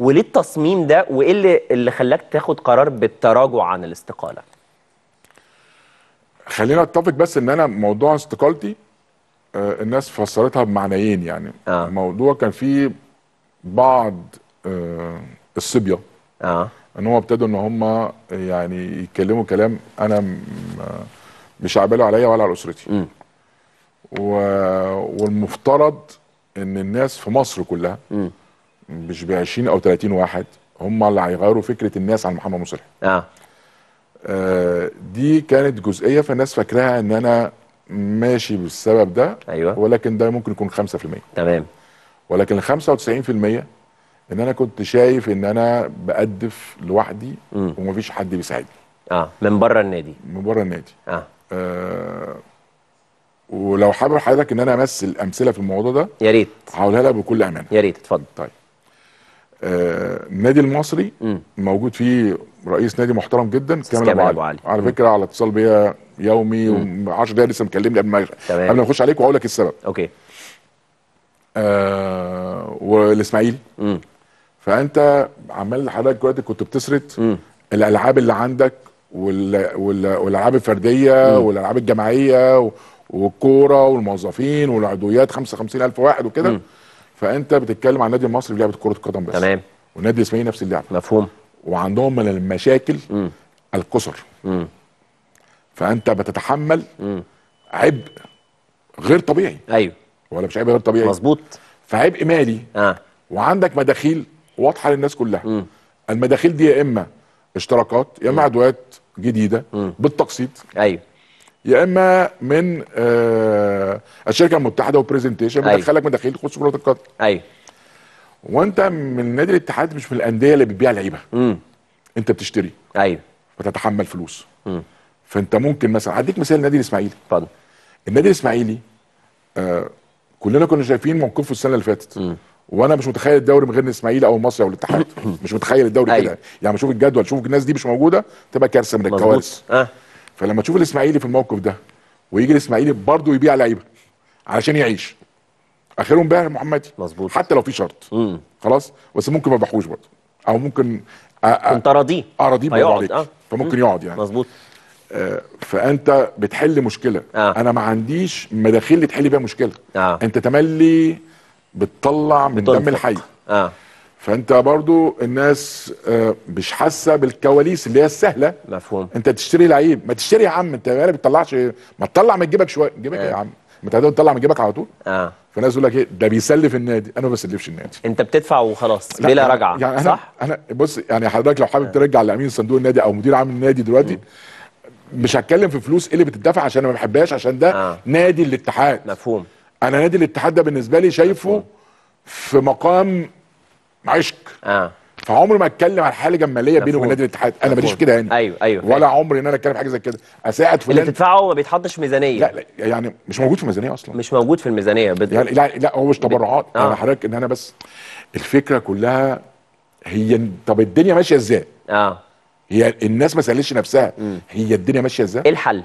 وليه التصميم ده وايه اللي اللي خلاك تاخد قرار بالتراجع عن الاستقاله خلينا اتفق بس ان انا موضوع استقالتي آه الناس فسرتها بمعنيين يعني آه. الموضوع كان فيه بعض آه الصبيه اه ان هم ابتدوا ان هم يعني يتكلموا كلام انا آه، مش عباله عليا ولا على اسرتي و... والمفترض ان الناس في مصر كلها م. مش ب 20 او 30 واحد هم اللي هيغيروا فكره الناس عن محمد مصلح آه. آه دي كانت جزئيه فالناس فاكراها ان انا ماشي بالسبب ده ايوه ولكن ده ممكن يكون 5% تمام ولكن ال 95% ان انا كنت شايف ان انا بأدف لوحدي م. ومفيش حد بيساعدني اه من بره النادي من بره النادي آه. اه ولو حابب حضرتك ان انا امثل امثله في الموضوع ده يا ريت هقولها لك بكل امانه يا ريت اتفضل طيب النادي آه، المصري م. موجود فيه رئيس نادي محترم جدا كامل ابو علي, علي. على فكره على اتصال بيا يومي و10 دقايق لسه مكلمني قبل ما قبل ما اخش عليك واقول لك السبب اوكي آه والاسماعيلي فانت عمال حضرتك دلوقتي كنت بتسرد الالعاب اللي عندك والالعاب الفرديه والالعاب الجماعيه والكوره والموظفين والعضويات 55 الف واحد وكده فانت بتتكلم عن النادي المصري لعبه كره قدم بس تمام والنادي الاسماعيلي نفس اللعبه مفهوم وعندهم من المشاكل م. الكسر م. فانت بتتحمل م. عبء غير طبيعي ايوه ولا مش عبء غير طبيعي مظبوط فعبء مالي اه وعندك مداخيل واضحه للناس كلها م. المداخيل دي يا اما اشتراكات يا اما عدوات جديده م. بالتقسيط ايوه يا اما من آه الشركه المتحده وبرزنتيشن أيوه. بتدخلك مداخيل تخش بطوله القطر ايوه وانت من نادي الاتحاد مش من الانديه اللي بتبيع لعيبه انت بتشتري ايوه وتتحمل فلوس مم. فانت ممكن مثلا هديك مثال النادي الاسماعيلي اتفضل النادي الاسماعيلي آه كلنا كنا شايفين موقفه السنه اللي فاتت مم. وانا مش متخيل الدوري من غير الاسماعيلي او المصري او الاتحاد مش متخيل الدوري كده أيوه. يعني بشوف الجدول شوف الناس دي مش موجوده تبقى كارثه من الكوارث آه. فلما تشوف الاسماعيلي في الموقف ده ويجي الاسماعيلي برضه يبيع لعيبه علشان يعيش اخرهم بقى محمدي مظبوط حتى لو في شرط مم. خلاص بس ممكن ما بحوش برضه او ممكن انت راضيه اراضيه عليك أه. فممكن مم. يقعد يعني مظبوط آه فانت بتحل مشكله آه. انا ما عنديش مداخيل تحل بيها مشكله آه. انت تملي بتطلع من بتنفق. دم الحي آه. فانت برضو الناس آه، مش حاسه بالكواليس اللي هي السهله مفهوم انت تشتري لعيب ما تشتري يا عم انت ما بتطلعش ما تطلع من جيبك شويه جيبك ايه يا آه. عم انت تطلع من جيبك على طول اه فالناس يقول لك ايه ده بيسلف النادي انا ما بسلفش النادي انت بتدفع وخلاص بلا رجعه يعني أنا صح انا بص يعني حضرتك لو حابب آه. ترجع لامين صندوق النادي او مدير عام النادي دلوقتي مش هتكلم في فلوس ايه اللي بتدفع عشان انا ما بحبهاش عشان ده آه. نادي الاتحاد مفهوم انا نادي الاتحاد ده بالنسبه لي شايفه مفهوم. في مقام عشق اه فعمري ما اتكلم عن حاله جماليه بينه وبين نادي الاتحاد انا ماليش كده هنا ايوه ايوه ولا أيوه. عمري ان انا اتكلم حاجه زي كده اساعد فلان اللي بتدفعه ما بيتحطش ميزانيه لا, لا يعني مش موجود في الميزانيه اصلا مش موجود في الميزانيه بد... يعني لا لا هو مش تبرعات بت... آه. انا حضرتك ان انا بس الفكره كلها هي طب الدنيا ماشيه ازاي؟ اه هي الناس ما سالتش نفسها م. هي الدنيا ماشيه ازاي؟ ايه الحل؟